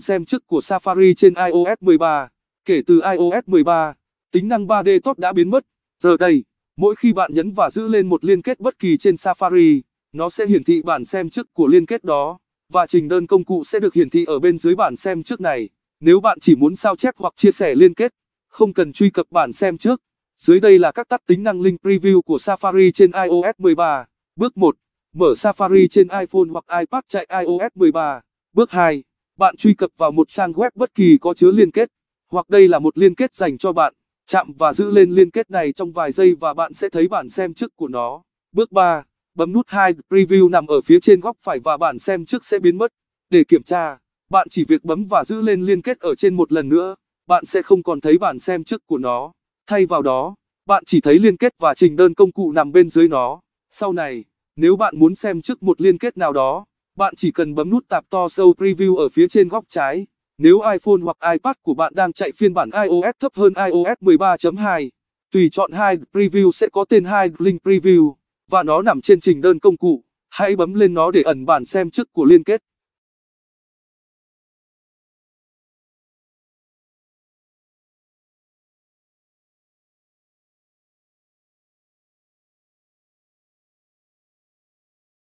xem trước của Safari trên iOS 13. Kể từ iOS 13, tính năng 3D Top đã biến mất. Giờ đây, mỗi khi bạn nhấn và giữ lên một liên kết bất kỳ trên Safari, nó sẽ hiển thị bản xem trước của liên kết đó, và trình đơn công cụ sẽ được hiển thị ở bên dưới bản xem trước này. Nếu bạn chỉ muốn sao chép hoặc chia sẻ liên kết, không cần truy cập bản xem trước. Dưới đây là các tắt tính năng link preview của Safari trên iOS 13. Bước 1. Mở Safari trên iPhone hoặc iPad chạy iOS 13. Bước 2 bạn truy cập vào một trang web bất kỳ có chứa liên kết, hoặc đây là một liên kết dành cho bạn. Chạm và giữ lên liên kết này trong vài giây và bạn sẽ thấy bản xem trước của nó. Bước 3, bấm nút Hide Preview nằm ở phía trên góc phải và bản xem trước sẽ biến mất. Để kiểm tra, bạn chỉ việc bấm và giữ lên liên kết ở trên một lần nữa, bạn sẽ không còn thấy bản xem trước của nó. Thay vào đó, bạn chỉ thấy liên kết và trình đơn công cụ nằm bên dưới nó. Sau này, nếu bạn muốn xem trước một liên kết nào đó, bạn chỉ cần bấm nút tạp to show preview ở phía trên góc trái. Nếu iPhone hoặc iPad của bạn đang chạy phiên bản iOS thấp hơn iOS 13.2, tùy chọn hai preview sẽ có tên hai link preview và nó nằm trên trình đơn công cụ. Hãy bấm lên nó để ẩn bản xem trước của liên kết.